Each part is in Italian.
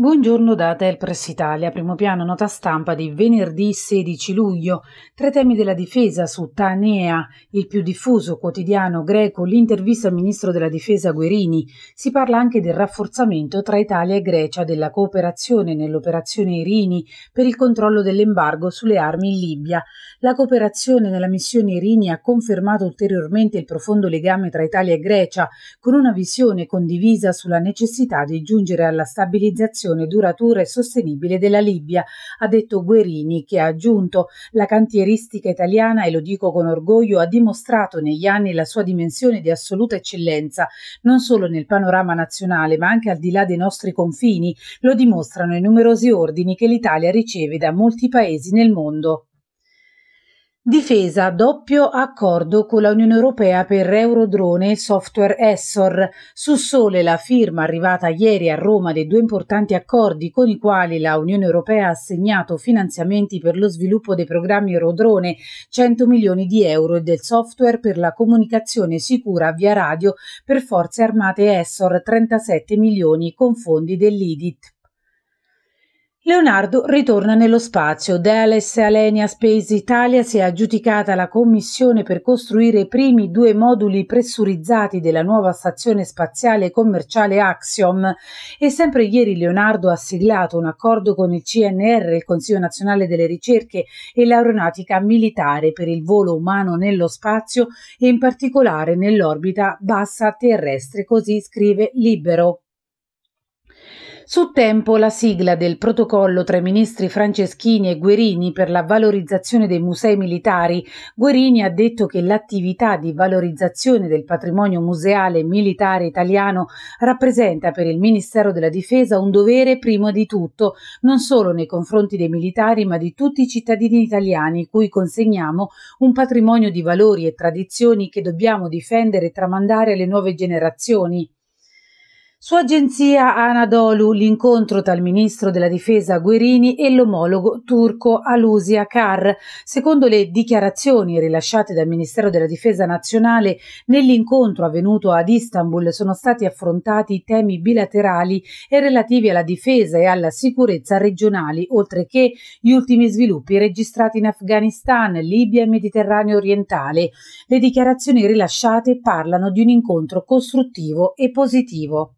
Buongiorno da Hotel Press Italia, primo piano nota stampa di venerdì 16 luglio. Tra i temi della difesa su Tanea, il più diffuso quotidiano greco, l'intervista al ministro della difesa Guerini. Si parla anche del rafforzamento tra Italia e Grecia della cooperazione nell'operazione Irini per il controllo dell'embargo sulle armi in Libia. La cooperazione nella missione Irini ha confermato ulteriormente il profondo legame tra Italia e Grecia, con una visione condivisa sulla necessità di giungere alla stabilizzazione soluzione duratura e sostenibile della Libia, ha detto Guerini, che ha aggiunto la cantieristica italiana, e lo dico con orgoglio, ha dimostrato negli anni la sua dimensione di assoluta eccellenza, non solo nel panorama nazionale, ma anche al di là dei nostri confini, lo dimostrano i numerosi ordini che l'Italia riceve da molti paesi nel mondo. Difesa doppio accordo con la Unione Europea per Eurodrone e software Essor. Su sole la firma arrivata ieri a Roma dei due importanti accordi con i quali la Unione Europea ha assegnato finanziamenti per lo sviluppo dei programmi Eurodrone, 100 milioni di euro e del software per la comunicazione sicura via radio per forze armate Essor, 37 milioni con fondi dell'IDIT. Leonardo ritorna nello spazio. Deales Alenia Space Italia si è aggiudicata la commissione per costruire i primi due moduli pressurizzati della nuova stazione spaziale commerciale Axiom e sempre ieri Leonardo ha siglato un accordo con il CNR, il Consiglio Nazionale delle Ricerche e l'Aeronautica Militare per il volo umano nello spazio e in particolare nell'orbita bassa terrestre, così scrive Libero. Su tempo la sigla del protocollo tra i ministri Franceschini e Guerini per la valorizzazione dei musei militari, Guerini ha detto che l'attività di valorizzazione del patrimonio museale militare italiano rappresenta per il Ministero della Difesa un dovere prima di tutto, non solo nei confronti dei militari, ma di tutti i cittadini italiani cui consegniamo un patrimonio di valori e tradizioni che dobbiamo difendere e tramandare alle nuove generazioni. Su agenzia Anadolu l'incontro tra il ministro della difesa Guerini e l'omologo turco Alusia Kar. Secondo le dichiarazioni rilasciate dal Ministero della Difesa nazionale, nell'incontro avvenuto ad Istanbul sono stati affrontati temi bilaterali e relativi alla difesa e alla sicurezza regionali, oltre che gli ultimi sviluppi registrati in Afghanistan, Libia e Mediterraneo orientale. Le dichiarazioni rilasciate parlano di un incontro costruttivo e positivo.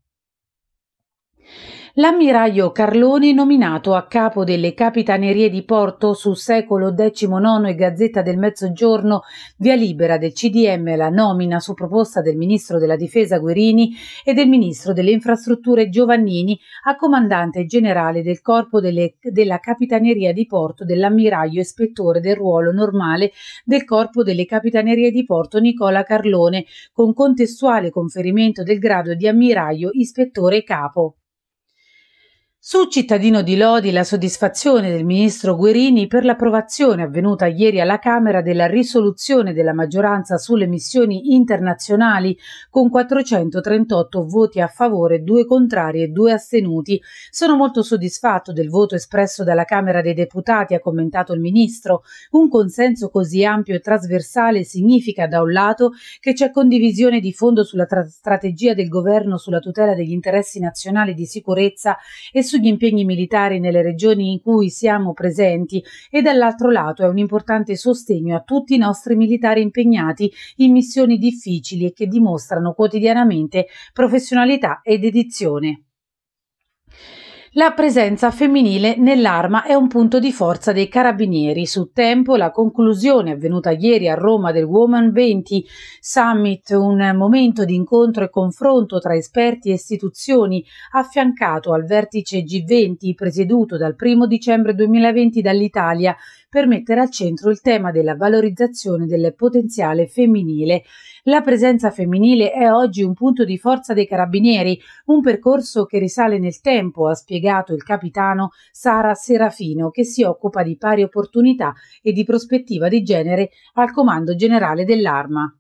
L'ammiraglio Carloni, nominato a capo delle Capitanerie di Porto su secolo XIX e Gazzetta del Mezzogiorno, via libera del CDM la nomina su proposta del Ministro della Difesa Guerini e del Ministro delle Infrastrutture Giovannini a comandante generale del Corpo delle, della Capitaneria di Porto dell'ammiraglio ispettore del ruolo normale del Corpo delle Capitanerie di Porto Nicola Carlone, con contestuale conferimento del grado di ammiraglio ispettore capo. Su cittadino di Lodi la soddisfazione del ministro Guerini per l'approvazione avvenuta ieri alla Camera della risoluzione della maggioranza sulle missioni internazionali con 438 voti a favore, due contrari e due astenuti. Sono molto soddisfatto del voto espresso dalla Camera dei Deputati, ha commentato il ministro. Un consenso così ampio e trasversale significa da un lato che c'è condivisione di fondo sulla strategia del governo sulla tutela degli interessi nazionali di sicurezza e sugli impegni militari nelle regioni in cui siamo presenti e dall'altro lato è un importante sostegno a tutti i nostri militari impegnati in missioni difficili e che dimostrano quotidianamente professionalità ed edizione. La presenza femminile nell'arma è un punto di forza dei carabinieri. Su tempo la conclusione avvenuta ieri a Roma del Woman 20 Summit, un momento di incontro e confronto tra esperti e istituzioni, affiancato al vertice G20 presieduto dal 1 dicembre 2020 dall'Italia, per mettere al centro il tema della valorizzazione del potenziale femminile la presenza femminile è oggi un punto di forza dei carabinieri, un percorso che risale nel tempo, ha spiegato il capitano Sara Serafino, che si occupa di pari opportunità e di prospettiva di genere al Comando Generale dell'Arma.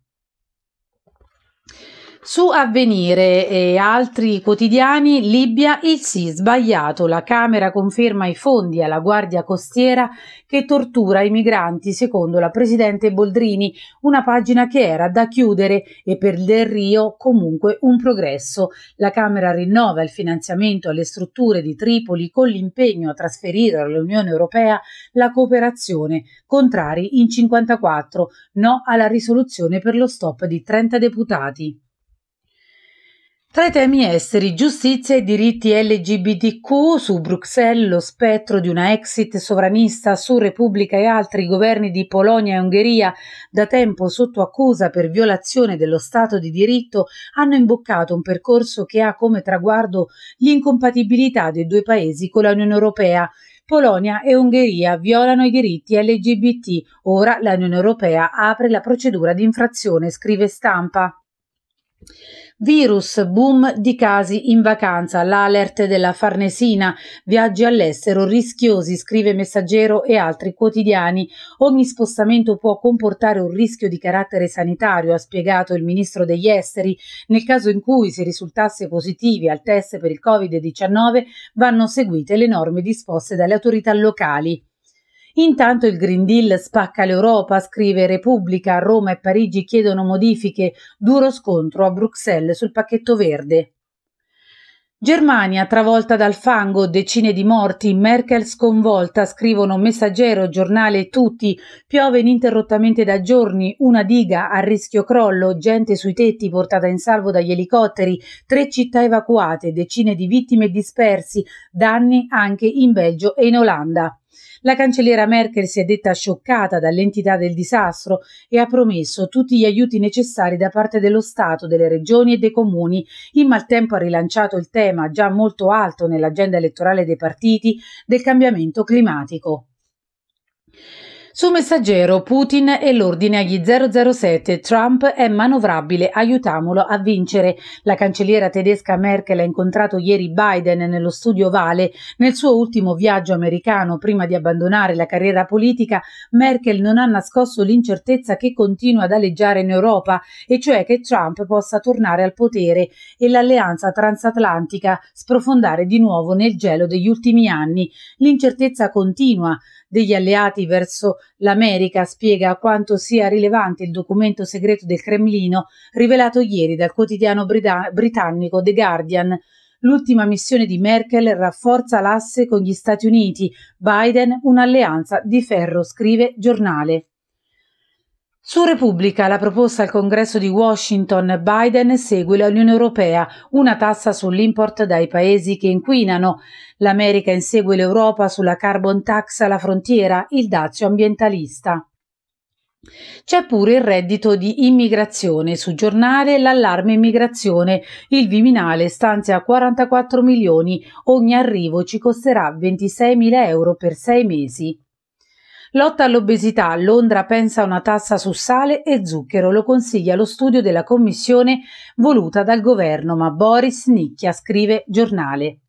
Su Avvenire e altri quotidiani, Libia, il sì sbagliato, la Camera conferma i fondi alla Guardia Costiera che tortura i migranti, secondo la Presidente Boldrini, una pagina che era da chiudere e per Del Rio comunque un progresso. La Camera rinnova il finanziamento alle strutture di Tripoli con l'impegno a trasferire all'Unione Europea la cooperazione, contrari in 54, no alla risoluzione per lo stop di 30 deputati. Tra i temi esteri, giustizia e diritti LGBTQ, su Bruxelles lo spettro di una exit sovranista su Repubblica e altri governi di Polonia e Ungheria, da tempo sotto accusa per violazione dello Stato di diritto, hanno imboccato un percorso che ha come traguardo l'incompatibilità dei due paesi con l'Unione Europea. Polonia e Ungheria violano i diritti LGBT. Ora l'Unione Europea apre la procedura di infrazione, scrive stampa. Virus, boom di casi in vacanza, l'alert della Farnesina, viaggi all'estero rischiosi, scrive Messaggero e altri quotidiani. Ogni spostamento può comportare un rischio di carattere sanitario, ha spiegato il ministro degli esteri. Nel caso in cui si risultasse positivi al test per il Covid-19 vanno seguite le norme disposte dalle autorità locali. Intanto il Green Deal spacca l'Europa, scrive Repubblica, Roma e Parigi chiedono modifiche, duro scontro a Bruxelles sul pacchetto verde. Germania travolta dal fango, decine di morti, Merkel sconvolta, scrivono Messaggero, giornale tutti, piove ininterrottamente da giorni, una diga a rischio crollo, gente sui tetti portata in salvo dagli elicotteri, tre città evacuate, decine di vittime dispersi, danni anche in Belgio e in Olanda. La cancelliera Merkel si è detta scioccata dall'entità del disastro e ha promesso tutti gli aiuti necessari da parte dello Stato, delle regioni e dei comuni. In maltempo ha rilanciato il tema, già molto alto nell'agenda elettorale dei partiti, del cambiamento climatico. Su messaggero Putin e l'ordine agli 007 Trump è manovrabile, aiutamolo a vincere. La cancelliera tedesca Merkel ha incontrato ieri Biden nello studio Vale. Nel suo ultimo viaggio americano prima di abbandonare la carriera politica, Merkel non ha nascosto l'incertezza che continua ad aleggiare in Europa, e cioè che Trump possa tornare al potere e l'alleanza transatlantica sprofondare di nuovo nel gelo degli ultimi anni. L'incertezza continua degli alleati verso l'America spiega quanto sia rilevante il documento segreto del Cremlino rivelato ieri dal quotidiano brida- britannico The Guardian. L'ultima missione di Merkel rafforza l'asse con gli Stati Uniti, Biden un'alleanza di ferro, scrive giornale. Su Repubblica, la proposta al congresso di Washington, Biden segue l'Unione Europea, una tassa sull'import dai paesi che inquinano. L'America insegue l'Europa sulla carbon tax alla frontiera, il dazio ambientalista. C'è pure il reddito di immigrazione. Su giornale l'allarme immigrazione. Il Viminale stanzia 44 milioni. Ogni arrivo ci costerà 26 mila euro per sei mesi. Lotta all'obesità. Londra pensa a una tassa su sale e zucchero. Lo consiglia lo studio della commissione voluta dal governo, ma Boris nicchia, scrive giornale.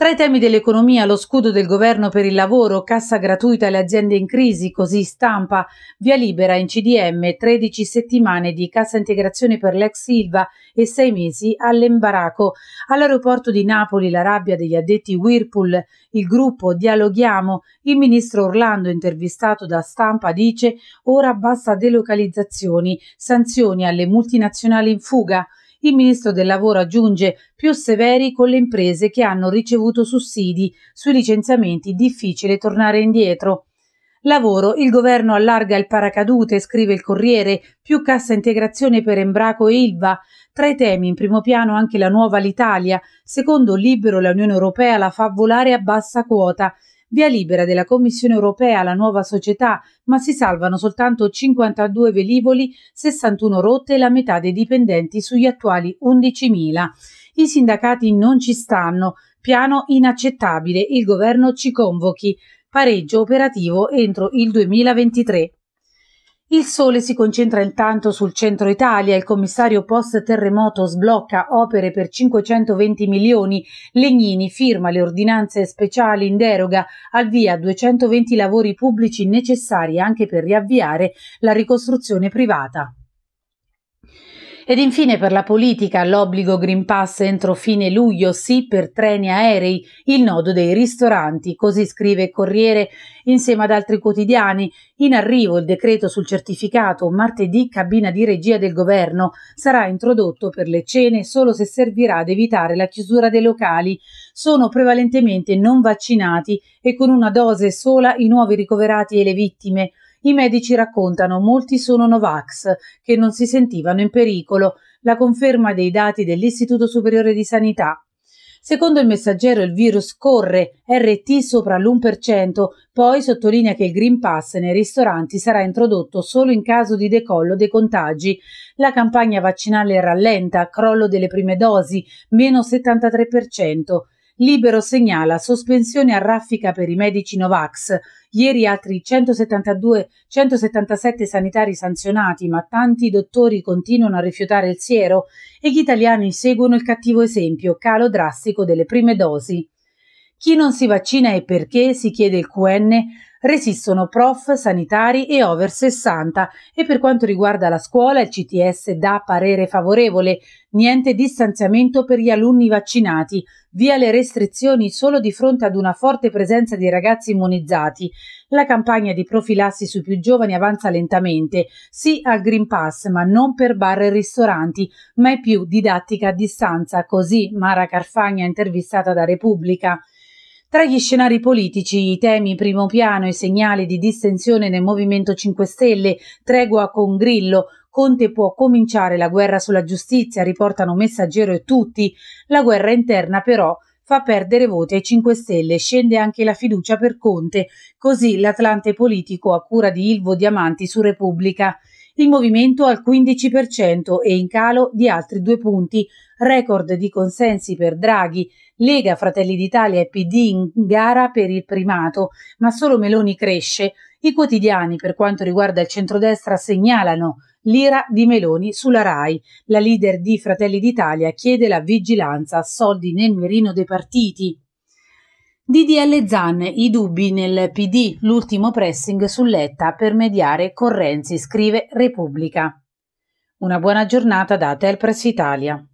Tra i temi dell'economia, lo scudo del governo per il lavoro, cassa gratuita alle aziende in crisi, così stampa, via libera in CDM, 13 settimane di cassa integrazione per l'ex Silva e 6 mesi all'embaraco. All'aeroporto di Napoli la rabbia degli addetti Whirlpool, il gruppo Dialoghiamo, il ministro Orlando intervistato da stampa dice ora basta delocalizzazioni, sanzioni alle multinazionali in fuga il ministro del lavoro aggiunge più severi con le imprese che hanno ricevuto sussidi sui licenziamenti difficile tornare indietro. Lavoro, il governo allarga il paracadute, scrive il Corriere, più cassa integrazione per Embraco e Ilva. Tra i temi in primo piano anche la nuova l'Italia. Secondo Libero la Unione Europea la fa volare a bassa quota via libera della Commissione europea alla nuova società, ma si salvano soltanto 52 velivoli, 61 rotte e la metà dei dipendenti sugli attuali 11.000. I sindacati non ci stanno, piano inaccettabile, il governo ci convochi, pareggio operativo entro il 2023. Il sole si concentra intanto sul centro Italia, il commissario post terremoto sblocca opere per 520 milioni, Legnini firma le ordinanze speciali in deroga, avvia 220 lavori pubblici necessari anche per riavviare la ricostruzione privata. Ed infine per la politica l'obbligo Green Pass entro fine luglio, sì per treni aerei, il nodo dei ristoranti, così scrive Corriere insieme ad altri quotidiani. In arrivo il decreto sul certificato, martedì cabina di regia del governo, sarà introdotto per le cene solo se servirà ad evitare la chiusura dei locali. Sono prevalentemente non vaccinati e con una dose sola i nuovi ricoverati e le vittime. I medici raccontano molti sono Novax, che non si sentivano in pericolo, la conferma dei dati dell'Istituto Superiore di Sanità. Secondo il messaggero il virus corre RT sopra l'1%, poi sottolinea che il Green Pass nei ristoranti sarà introdotto solo in caso di decollo dei contagi. La campagna vaccinale rallenta, crollo delle prime dosi, meno 73%. Libero segnala sospensione a raffica per i medici Novax. Ieri altri 172, 177 sanitari sanzionati, ma tanti dottori continuano a rifiutare il siero e gli italiani seguono il cattivo esempio, calo drastico delle prime dosi. Chi non si vaccina e perché, si chiede il QN, Resistono prof, sanitari e over 60 e per quanto riguarda la scuola il CTS dà parere favorevole, niente distanziamento per gli alunni vaccinati, via le restrizioni solo di fronte ad una forte presenza di ragazzi immunizzati. La campagna di profilassi sui più giovani avanza lentamente, sì al Green Pass, ma non per bar e ristoranti, mai più didattica a distanza, così Mara Carfagna intervistata da Repubblica. Tra gli scenari politici, i temi primo piano e segnali di distensione nel Movimento 5 Stelle, tregua con Grillo, Conte può cominciare la guerra sulla giustizia, riportano Messaggero e tutti. La guerra interna però fa perdere voti ai 5 Stelle, scende anche la fiducia per Conte, così l'Atlante politico a cura di Ilvo Diamanti su Repubblica. Il movimento al 15% e in calo di altri due punti, record di consensi per Draghi, Lega, Fratelli d'Italia e PD in gara per il primato, ma solo Meloni cresce. I quotidiani, per quanto riguarda il centrodestra, segnalano l'ira di Meloni sulla RAI. La leader di Fratelli d'Italia chiede la vigilanza, soldi nel mirino dei partiti. DDL Zan, i dubbi nel PD, l'ultimo pressing sull'Etta per mediare con Renzi, scrive Repubblica. Una buona giornata da Telpress Italia.